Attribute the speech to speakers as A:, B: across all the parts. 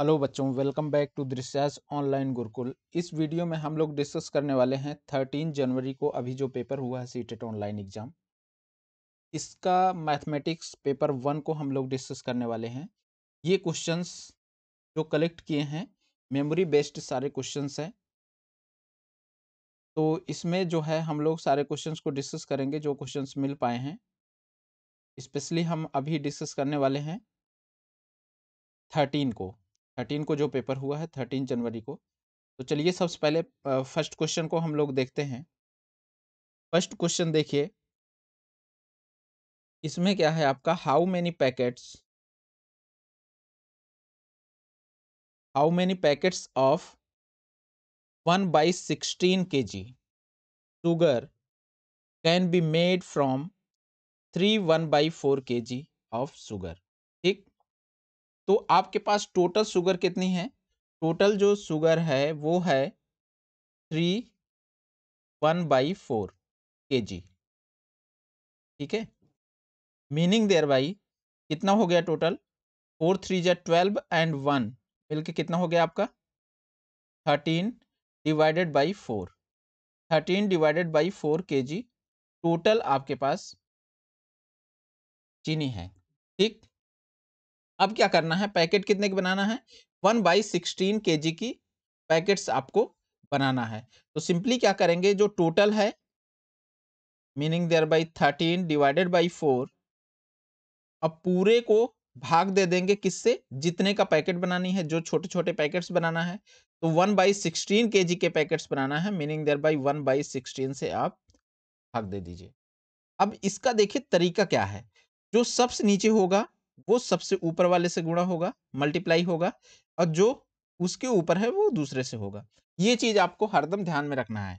A: hello बच्चों welcome back to Drishyas online Gurukul इस video में हम लोग डिस्कस करने वाले हैं थर्टीन जनवरी को अभी जो पेपर हुआ है सीटेट ऑनलाइन एग्ज़ाम इसका मैथमेटिक्स पेपर वन को हम लोग डिस्कस करने वाले हैं ये क्वेश्चंस जो कलेक्ट किए हैं मेमोरी बेस्ड सारे क्वेश्चंस हैं तो इसमें जो है हम लोग सारे क्वेश्चन को डिस्कस करेंगे जो क्वेश्चन मिल पाए हैं स्पेशली हम अभी डिस्कस करने वाले हैं थर्टीन को थर्टीन को जो पेपर हुआ है थर्टीन जनवरी को तो चलिए सबसे पहले फर्स्ट क्वेश्चन को हम लोग देखते हैं फर्स्ट क्वेश्चन देखिए इसमें क्या है आपका how many packets
B: how many packets of one by
A: sixteen K G can be made from three one by four K G of sugar ठीक तो आपके पास टोटल शुगर कितनी है टोटल जो शुगर है वो है three one by four K जी ठीक है मीनिंग देयर बाई कितना हो गया टोटल फोर थ्री जै ट्वेल्व एंड वन मिलके कितना हो गया आपका thirteen divided by four thirteen divided by four K G total आपके पास चीनी है ठीक अब क्या करना है पैकेट कितने के बनाना है वन बाई सिक्सटीन के जी की पैकेट्स आपको बनाना है तो सिंपली क्या करेंगे जो टोटल है meaning thereby thirteen divided by four अब पूरे को भाग दे देंगे किससे जितने का पैकेट बनानी है जो छोटे छोटे पैकेट्स बनाना है तो वन बाई सिक्सटीन के जी के पैकेट्स बनाना है meaning thereby one by sixteen से आप भाग दे दीजिए अब इसका देखिए तरीका क्या है जो सबसे नीचे होगा वो सबसे ऊपर वाले से गुणा होगा मल्टीप्लाई होगा और जो उसके ऊपर है वो दूसरे से होगा ये चीज आपको हरदम ध्यान में रखना है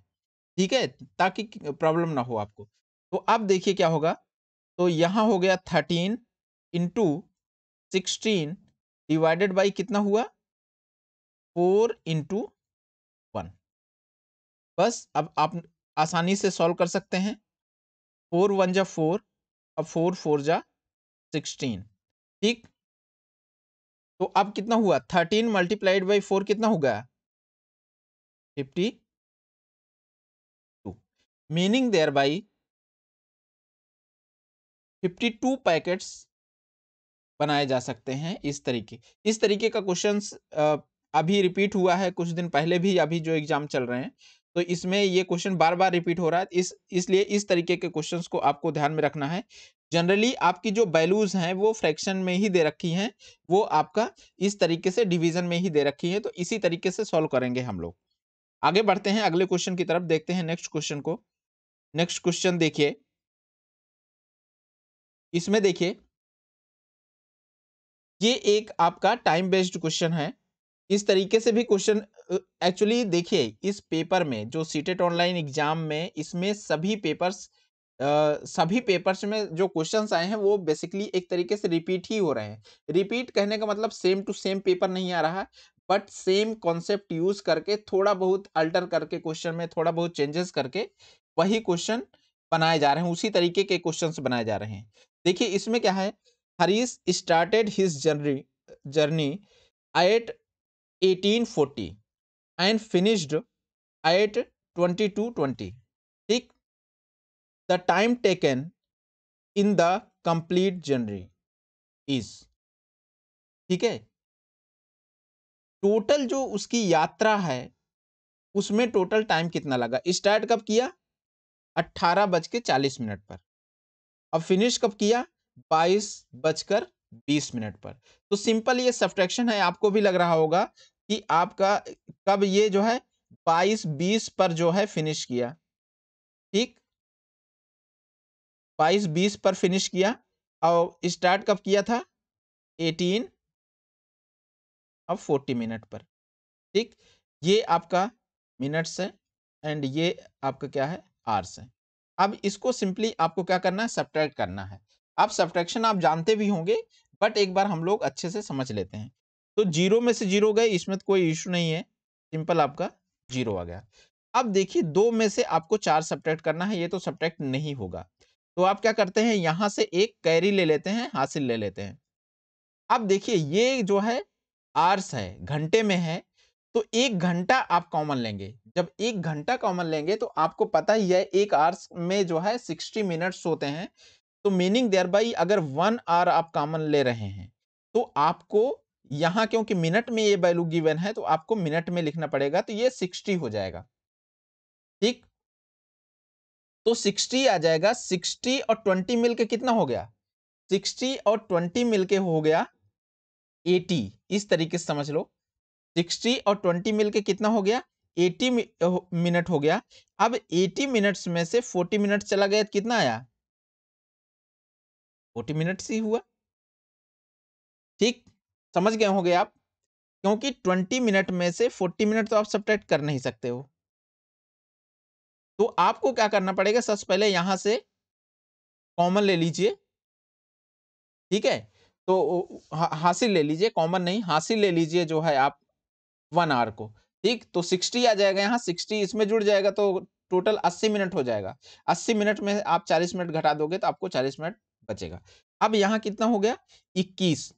A: ठीक है ताकि प्रॉब्लम ना हो आपको तो अब आप देखिए क्या होगा तो यहाँ हो गया thirteen into sixteen divided by कितना हुआ फोर इंटू वन बस अब आप आसानी से सॉल्व कर सकते हैं फोर वन जा फोर और फोर फोर जा सिक्सटीन ठीक तो अब कितना हुआ थर्टीन मल्टीप्लाइड बाई फोर कितना हो गया fifty
B: two meaning thereby
A: fifty two packets बनाए जा सकते हैं इस तरीके इस तरीके का क्वेश्चन अभी रिपीट हुआ है कुछ दिन पहले भी अभी जो एग्जाम चल रहे हैं तो इसमें ये क्वेश्चन बार बार रिपीट हो रहा है इस इसलिए इस तरीके के क्वेश्चंस को आपको ध्यान में रखना है जनरली आपकी जो वैल्यूज हैं वो फ्रैक्शन में ही दे रखी हैं वो आपका इस तरीके से डिवीजन में ही दे रखी है तो इसी तरीके से सॉल्व करेंगे हम लोग आगे बढ़ते हैं अगले क्वेश्चन की तरफ देखते हैं नेक्स्ट क्वेश्चन को नेक्स्ट क्वेश्चन देखिए इसमें देखिए ये एक आपका टाइम बेस्ड क्वेश्चन है इस तरीके से भी क्वेश्चन एक्चुअली देखिए इस पेपर में जो सीटेट ऑनलाइन एग्जाम में इसमें सभी पेपर्स सभी पेपर्स में जो क्वेश्चंस आए हैं वो बेसिकली एक तरीके से रिपीट ही हो रहे हैं रिपीट कहने का मतलब सेम टू सेम पेपर नहीं आ रहा बट सेम कॉन्सेप्ट यूज करके थोड़ा बहुत अल्टर करके क्वेश्चन में थोड़ा बहुत चेंजेस करके वही क्वेश्चन बनाए जा रहे हैं उसी तरीके के क्वेश्चन बनाए जा रहे हैं देखिए इसमें क्या है Harish started his journey journey at eighteen forty and finished at twenty two twenty the time taken in the complete journey is ठीक है टोटल जो उसकी यात्रा है उसमें टोटल टाइम कितना लगा स्टार्ट कब किया अट्ठारह बज के चालीस मिनट पर अब फिनिश कब किया बाईस बजकर बीस मिनट पर तो सिंपल ये सब्ट्रैक्शन है आपको भी लग रहा होगा कि आपका कब ये जो है बाईस बीस पर जो है फिनिश किया ठीक बाईस बीस पर फिनिश किया और स्टार्ट कब किया था एटीन अब फोर्टी मिनट पर ठीक ये आपका मिनट्स है एंड ये आपका क्या है आर्स है अब इसको सिंपली आपको क्या करना है सब्ट्रैक्ट करना है आप सब्ट्रैक्शन आप जानते भी होंगे बट एक बार हम लोग अच्छे से समझ लेते हैं तो जीरो में से जीरो गए इसमें तो कोई इशू नहीं है सिंपल आपका जीरो आ गया अब देखिए दो में से आपको चार सब्ट्रैक्ट करना है ये तो सब्ट्रैक्ट नहीं होगा तो आप क्या करते हैं यहां से एक कैरी ले लेते हैं हासिल ले लेते हैं अब देखिए ये जो है आर्स है घंटे में है तो एक घंटा आप कॉमन लेंगे जब एक घंटा कॉमन लेंगे तो आपको पता ही है एक आर्स में जो है सिक्सटी मिनट्स होते हैं तो मीनिंग देयर बाई अगर वन आर आप कॉमन ले रहे हैं तो आपको यहाँ क्योंकि मिनट में ये वैल्यू गिवन है तो आपको मिनट में लिखना पड़ेगा तो ये सिक्सटी हो जाएगा ठीक तो सिक्सटी आ जाएगा सिक्सटी और ट्वेंटी मिलके कितना हो गया सिक्सटी और ट्वेंटी मिल के हो गया एटी इस तरीके से समझ लो सिक्सटी और ट्वेंटी मिल के कितना हो गया एटी मिनट हो गया अब एटी मिनट्स में से फोर्टी मिनट चला गया कितना आया फोर्टी मिनट ही हुआ ठीक समझ गए होंगे आप क्योंकि ट्वेंटी मिनट में से फोर्टी मिनट तो आप सब्ट्रैक्ट कर नहीं सकते हो तो आपको क्या करना पड़ेगा सबसे पहले यहां से कॉमन ले लीजिए ठीक है तो हासिल ले लीजिए कॉमन नहीं हासिल ले लीजिए जो है आप वन आर को ठीक तो सिक्सटी आ जाएगा यहाँ सिक्सटी इसमें जुड़ जाएगा तो टोटल अस्सी मिनट हो जाएगा अस्सी मिनट में आप चालीस मिनट घटा दोगे तो आपको चालीस मिनट बचेगा अब यहाँ कितना हो गया इक्कीस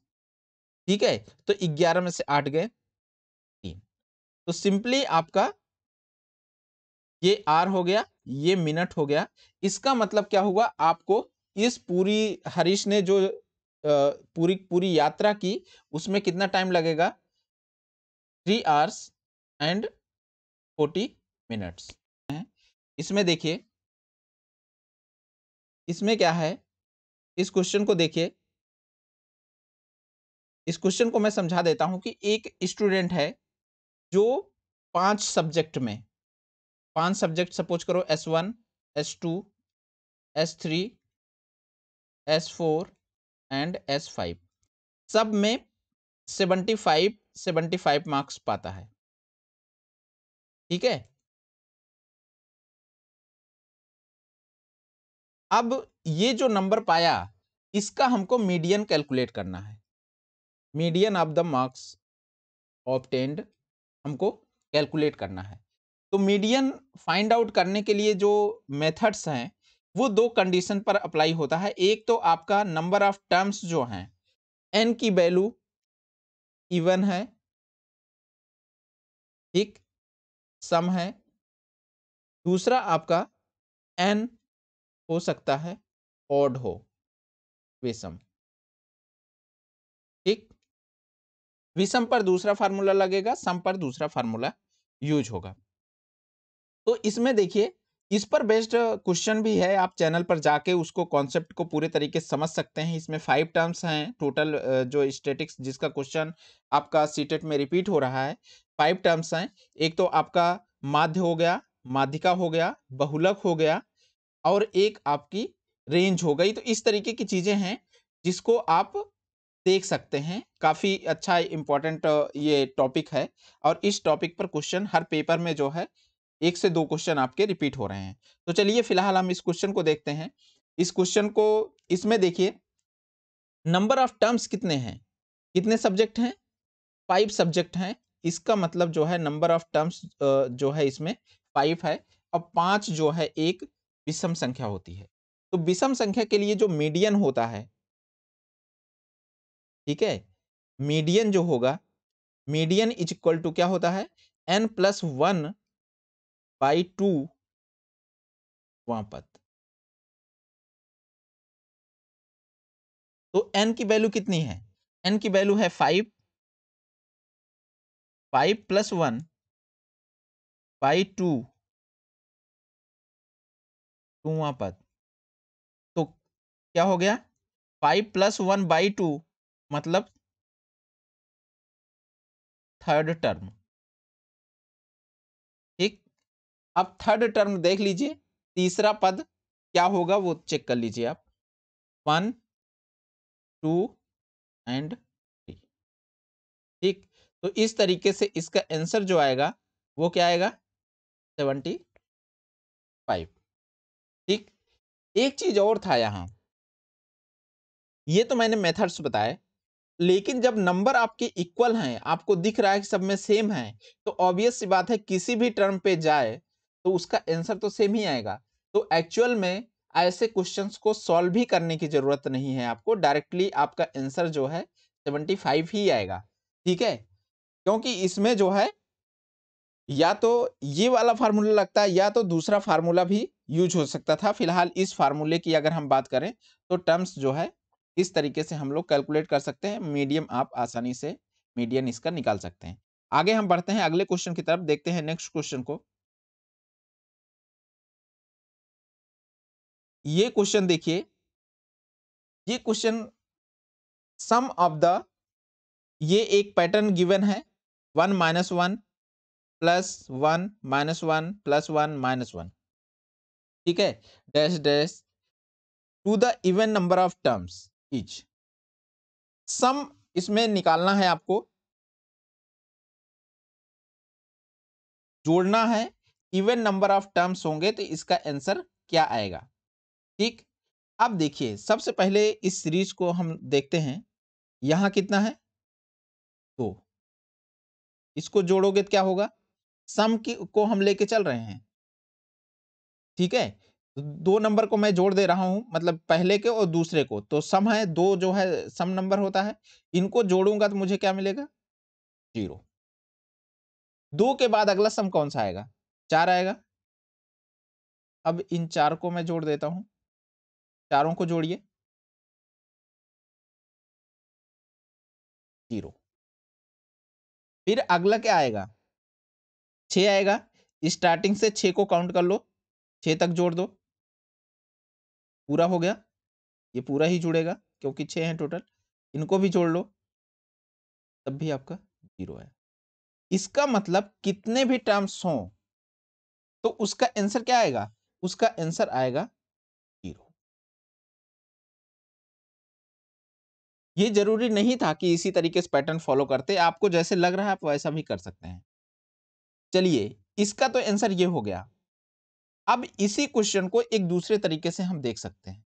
A: ठीक है तो ग्यारह में से आठ गए
B: तीन
A: तो सिंपली आपका ये आर हो गया ये मिनट हो गया इसका मतलब क्या हुआ आपको इस पूरी हरीश ने जो पूरी पूरी यात्रा की उसमें कितना टाइम लगेगा three hours and forty
B: minutes इसमें देखिए इसमें क्या है
A: इस क्वेश्चन को देखिए इस क्वेश्चन को मैं समझा देता हूं कि एक स्टूडेंट है जो पांच सब्जेक्ट में पांच सब्जेक्ट सपोज करो S one S two S three S four and S five सब में seventy five seventy five marks पाता है ठीक है
B: अब ये जो
A: नंबर पाया इसका हमको मीडियन कैलकुलेट करना है median of the marks obtained हमको कैलकुलेट करना है तो मीडियन फाइंड आउट करने के लिए जो मेथड्स हैं वो दो कंडीशन पर अप्लाई होता है एक तो आपका नंबर ऑफ टर्म्स जो हैं एन की वैल्यू इवन है ठीक सम है
B: दूसरा आपका एन हो सकता है ऑड
A: हो विषम ठीक विषम पर दूसरा फार्मूला लगेगा सम पर दूसरा फार्मूला यूज होगा तो इसमें देखिए इस पर बेस्ड क्वेश्चन भी है आप चैनल पर जाके उसको कॉन्सेप्ट को पूरे तरीके से समझ सकते हैं इसमें फाइव टर्म्स हैं टोटल जो स्टेटिक्स जिसका क्वेश्चन आपका सीटेट e में रिपीट हो रहा है फाइव टर्म्स हैं एक तो आपका माध्य हो गया माध्यिका हो गया बहुलक हो गया और एक आपकी रेंज हो गई तो इस तरीके की चीज़ें हैं जिसको आप देख सकते हैं काफ़ी अच्छा इम्पोर्टेंट ये टॉपिक है और इस टॉपिक पर क्वेश्चन हर पेपर में जो है एक से दो क्वेश्चन आपके रिपीट हो रहे हैं तो चलिए फिलहाल हम इस क्वेश्चन को देखते हैं इस क्वेश्चन को इसमें देखिए नंबर ऑफ टर्म्स कितने हैं कितने सब्जेक्ट हैं फाइव सब्जेक्ट हैं इसका मतलब जो है नंबर ऑफ टर्म्स जो है इसमें फाइव है और पांच जो है एक विषम संख्या होती है तो विषम संख्या के लिए जो मीडियन होता है ठीक है मीडियन जो होगा मीडियन इज इक्वल टू क्या होता है N plus one
B: by two वापत तो एन की वैल्यू कितनी है एन की वैल्यू है five five plus one by two वहां पद तो क्या हो गया five plus one by two मतलब
A: थर्ड टर्म अब थर्ड टर्म देख लीजिए तीसरा पद क्या होगा वो चेक कर लीजिए आप वन टू एंड थ्री ठीक तो इस तरीके से इसका आंसर जो आएगा वो क्या आएगा सेवेंटी फाइव ठीक एक चीज और था यहाँ ये तो मैंने मेथड्स बताए लेकिन जब नंबर आपके इक्वल हैं आपको दिख रहा है कि सब में सेम है तो ऑब्वियस सी बात है किसी भी टर्म पे जाए तो उसका आंसर तो सेम ही आएगा तो एक्चुअल में ऐसे क्वेश्चंस को सॉल्व भी करने की ज़रूरत नहीं है आपको डायरेक्टली आपका आंसर जो है सेवेंटी फाइव ही आएगा ठीक है क्योंकि इसमें जो है या तो ये वाला फार्मूला लगता है या तो दूसरा फार्मूला भी यूज हो सकता था फिलहाल इस फार्मूले की अगर हम बात करें तो टर्म्स जो है इस तरीके से हम लोग कैलकुलेट कर सकते हैं मीडियम आप आसानी से मीडियम इसका निकाल सकते हैं आगे हम बढ़ते हैं अगले क्वेश्चन की तरफ देखते हैं नेक्स्ट क्वेश्चन को ये क्वेश्चन देखिए ये क्वेश्चन सम ऑफ द ये एक पैटर्न गिवन है one minus one plus one minus one plus one minus one ठीक है dash dash to the even number of terms each sum इसमें निकालना है आपको
B: जोड़ना है इवन
A: नंबर ऑफ टर्म्स होंगे तो इसका आंसर क्या आएगा ठीक अब देखिए सबसे पहले इस सीरीज को हम देखते हैं यहाँ कितना है
B: दो
A: तो, इसको जोड़ोगे तो क्या होगा सम की को हम लेके चल रहे हैं ठीक है दो नंबर को मैं जोड़ दे रहा हूं मतलब पहले के और दूसरे को तो सम है दो जो है सम नंबर होता है इनको जोड़ूंगा तो मुझे क्या मिलेगा जीरो दो के बाद अगला सम कौन सा आएगा चार आएगा अब इन चार को मैं जोड़ देता हूं चारों को जोड़िए जीरो फिर अगला क्या आएगा छ आएगा स्टार्टिंग से छ को काउंट कर लो छ तक जोड़ दो पूरा हो गया ये पूरा ही जुड़ेगा क्योंकि छ हैं टोटल इनको भी जोड़ लो तब भी आपका जीरो है इसका मतलब कितने भी टर्म्स हों तो उसका आंसर क्या आएगा उसका आंसर आएगा ये ज़रूरी नहीं था कि इसी तरीके से पैटर्न फॉलो करते आपको जैसे लग रहा है आप वैसा भी कर सकते हैं चलिए इसका तो आंसर ये हो गया अब इसी क्वेश्चन को एक दूसरे तरीके से हम देख सकते हैं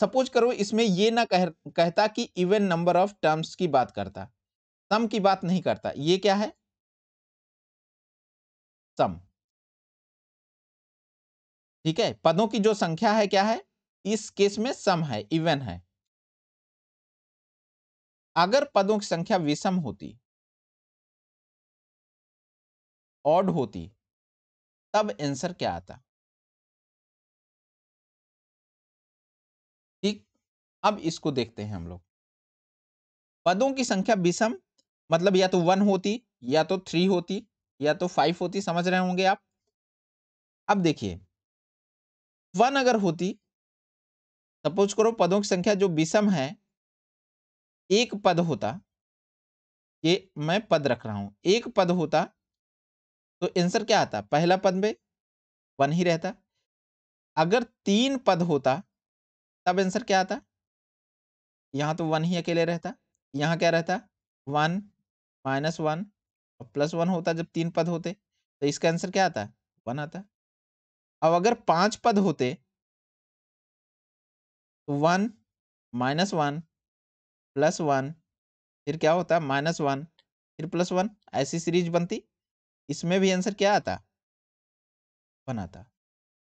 A: सपोज करो इसमें ये ना कह कहता कि इवन नंबर ऑफ टर्म्स की बात करता सम की बात नहीं करता ये क्या है सम ठीक है पदों की जो संख्या है क्या है इस केस में सम है इवन है अगर पदों की संख्या विषम होती
B: ऑड होती तब आंसर क्या आता ठीक
A: अब इसको देखते हैं हम लोग पदों की संख्या विषम मतलब या तो वन होती या तो थ्री होती या तो फाइव होती समझ रहे होंगे आप अब देखिए वन अगर होती सपोज करो पदों की संख्या जो विषम है एक पद होता ये मैं पद रख रहा हूं एक पद होता तो आंसर क्या आता पहला पद में वन ही रहता अगर तीन पद होता तब आंसर क्या आता यहाँ तो वन ही अकेले रहता यहाँ क्या रहता वन माइनस वन और प्लस वन होता जब तीन पद होते तो इसका आंसर क्या आता वन आता अब अगर पांच पद होते तो one minus one plus one फिर क्या होता माइनस वन फिर प्लस वन ऐसी सीरीज बनती इसमें भी आंसर क्या आता बनाता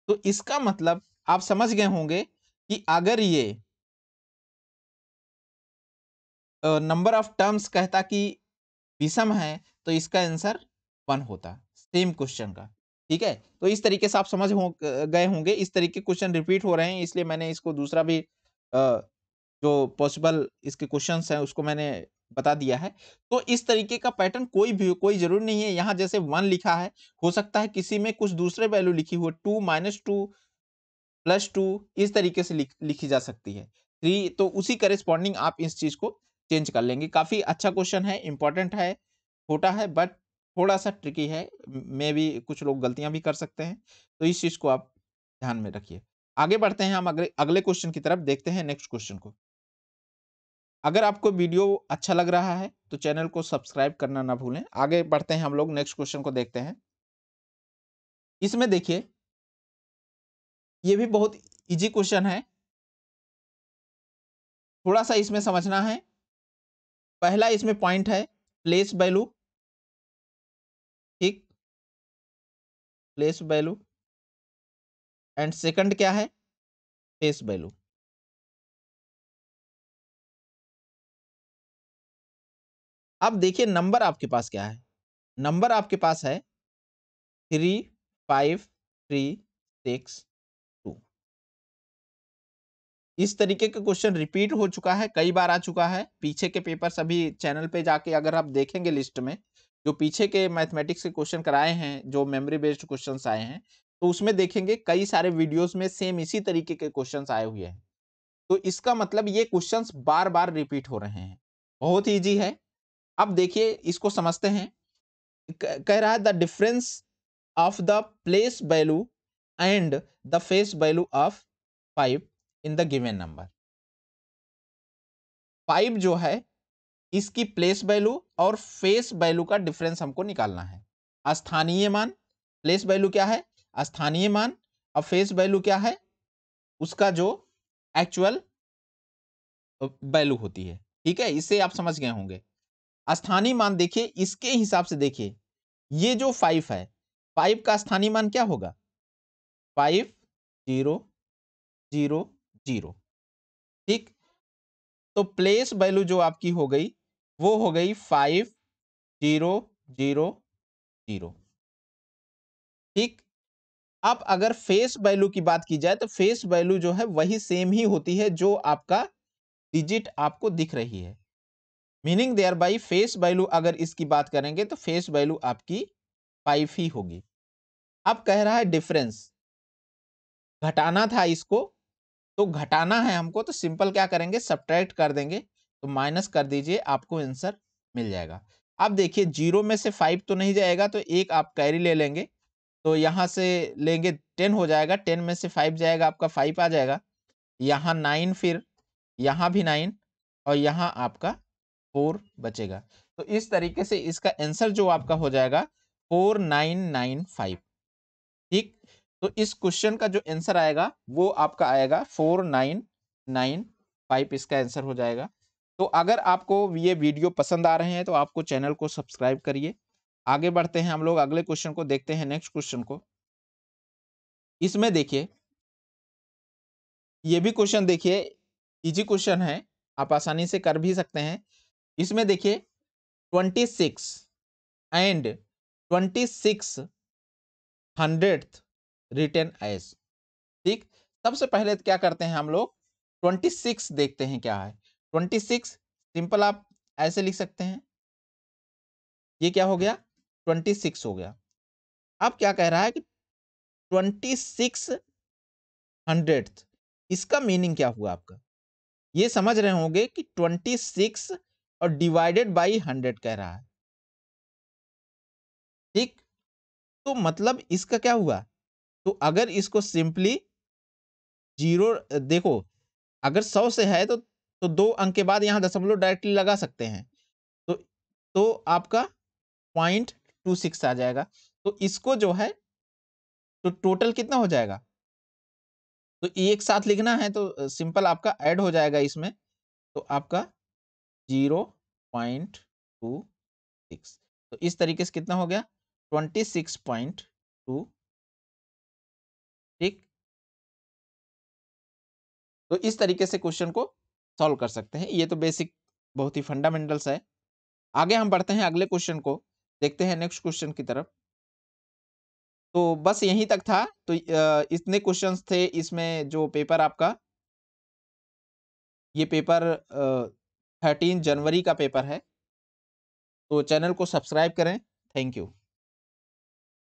A: तो इसका मतलब आप समझ गए होंगे कि अगर ये नंबर ऑफ टर्म्स कहता कि विषम है तो इसका आंसर वन होता सेम क्वेश्चन का ठीक है तो इस तरीके से आप समझ हो गए होंगे इस तरीके क्वेश्चन रिपीट हो रहे हैं इसलिए मैंने इसको दूसरा भी आ, जो पॉसिबल इसके क्वेश्चन हैं उसको मैंने बता दिया है तो इस तरीके का पैटर्न कोई भी कोई जरूरी नहीं है यहाँ जैसे वन लिखा है हो सकता है किसी में कुछ दूसरे वैल्यू लिखी हुई two minus two plus two इस तरीके से लिख, लिखी जा सकती है थ्री तो उसी करिस्पॉन्डिंग आप इस चीज को चेंज कर लेंगे काफी अच्छा क्वेश्चन है इंपॉर्टेंट है छोटा है बट थोड़ा सा ट्रिकी है मे भी कुछ लोग गलतियां भी कर सकते हैं तो इस चीज को आप ध्यान में रखिए आगे बढ़ते हैं हम अगले अगले क्वेश्चन की तरफ देखते हैं नेक्स्ट क्वेश्चन को अगर आपको वीडियो अच्छा लग रहा है तो चैनल को सब्सक्राइब करना ना भूलें आगे बढ़ते हैं हम लोग नेक्स्ट क्वेश्चन को देखते हैं इसमें देखिए ये भी बहुत इजी क्वेश्चन है
B: थोड़ा सा इसमें समझना है पहला इसमें पॉइंट है प्लेस वैल्यू ठीक प्लेस वैल्यू एंड सेकंड क्या है फेस वैल्यू अब देखिए
A: नंबर आपके पास क्या है नंबर आपके पास है three five three six two इस तरीके का क्वेश्चन रिपीट हो चुका है कई बार आ चुका है पीछे के पेपर सभी चैनल पे जाके अगर आप देखेंगे लिस्ट में जो पीछे के मैथमेटिक्स के क्वेश्चन कराए हैं जो मेमोरी बेस्ड क्वेश्चन आए हैं तो उसमें देखेंगे कई सारे वीडियोस में सेम इसी तरीके के क्वेश्चन आए हुए हैं तो इसका मतलब ये क्वेश्चन बार बार रिपीट हो रहे हैं बहुत ईजी है अब देखिए इसको समझते हैं कह रहा है the difference of the place value and the face value of five in the given number five जो है इसकी प्लेस वैल्यू और फेस वैल्यू का डिफरेंस हमको निकालना है स्थानीय मान प्लेस वैल्यू क्या है स्थानीय मान और फेस वैल्यू क्या है उसका जो एक्चुअल वैल्यू होती है ठीक है इसे आप समझ गए होंगे स्थानीय मान देखिए इसके हिसाब से देखिए ये जो फाइव है फाइव का स्थानीय मान क्या होगा फाइव जीरो जीरो जीरो ठीक तो प्लेस वैल्यू जो आपकी हो गई वो हो गई फाइव जीरो जीरो जीरो ठीक अब अगर फेस वैल्यू की बात की जाए तो फेस वैल्यू जो है वही सेम ही होती है जो आपका डिजिट आपको दिख रही है meaning thereby face value अगर इसकी बात करेंगे तो फेस वैल्यू आपकी फाइव ही होगी अब कह रहा है डिफरेंस घटाना था इसको तो घटाना है हमको तो सिंपल क्या करेंगे सब्ट्रैक्ट कर देंगे तो माइनस कर दीजिए आपको आंसर मिल जाएगा अब देखिए जीरो में से फाइव तो नहीं जाएगा तो एक आप कैरी ले लेंगे तो यहाँ से लेंगे टेन हो जाएगा टेन में से फाइव जाएगा आपका फाइव आ जाएगा यहाँ नाइन फिर यहाँ भी नाइन और यहाँ आपका फोर बचेगा तो इस तरीके से इसका आंसर जो आपका हो जाएगा फोर नाइन नाइन फाइव ठीक तो इस क्वेश्चन का जो आंसर आएगा वो आपका आएगा फोर नाइन नाइन फाइव इसका आंसर हो जाएगा तो अगर आपको ये वीडियो पसंद आ रहे हैं तो आपको चैनल को सब्सक्राइब करिए आगे बढ़ते हैं हम लोग अगले क्वेश्चन को देखते हैं नेक्स्ट क्वेश्चन को इसमें देखिए ये भी क्वेश्चन देखिए इजी क्वेश्चन है आप आसानी से कर भी सकते हैं इसमें देखिए twenty six and twenty six hundred return S ठीक सबसे पहले क्या करते हैं हम लोग ट्वेंटी सिक्स देखते हैं क्या है ट्वेंटी सिक्स सिंपल आप ऐसे लिख सकते हैं ये क्या हो गया ट्वेंटी सिक्स हो गया अब क्या कह रहा है कि ट्वेंटी सिक्स हंड्रेड इसका मीनिंग क्या हुआ आपका ये समझ रहे होंगे कि ट्वेंटी सिक्स और डिवाइडेड बाई हंड्रेड कह रहा है ठीक तो मतलब इसका क्या हुआ तो अगर इसको सिंपली जीरो देखो अगर सौ से है तो तो दो अंक के बाद यहाँ दशमलव डायरेक्टली लगा सकते हैं तो तो आपका पॉइंट टू सिक्स आ जाएगा तो इसको जो है तो टोटल कितना हो जाएगा तो एक साथ लिखना है तो सिंपल आपका ऐड हो जाएगा इसमें तो आपका जीरो पॉइंट टू सिक्स तो इस तरीके से कितना हो गया ट्वेंटी सिक्स पॉइंट टू ठीक तो इस तरीके से क्वेश्चन को सॉल्व कर सकते हैं ये तो बेसिक बहुत ही फंडामेंटल्स है आगे हम बढ़ते हैं अगले क्वेश्चन को देखते हैं नेक्स्ट क्वेश्चन की तरफ तो बस यहीं तक था तो इतने क्वेश्चंस थे इसमें जो पेपर आपका ये पेपर थर्टीन जनवरी का पेपर है तो
B: चैनल को सब्सक्राइब करें थैंक यू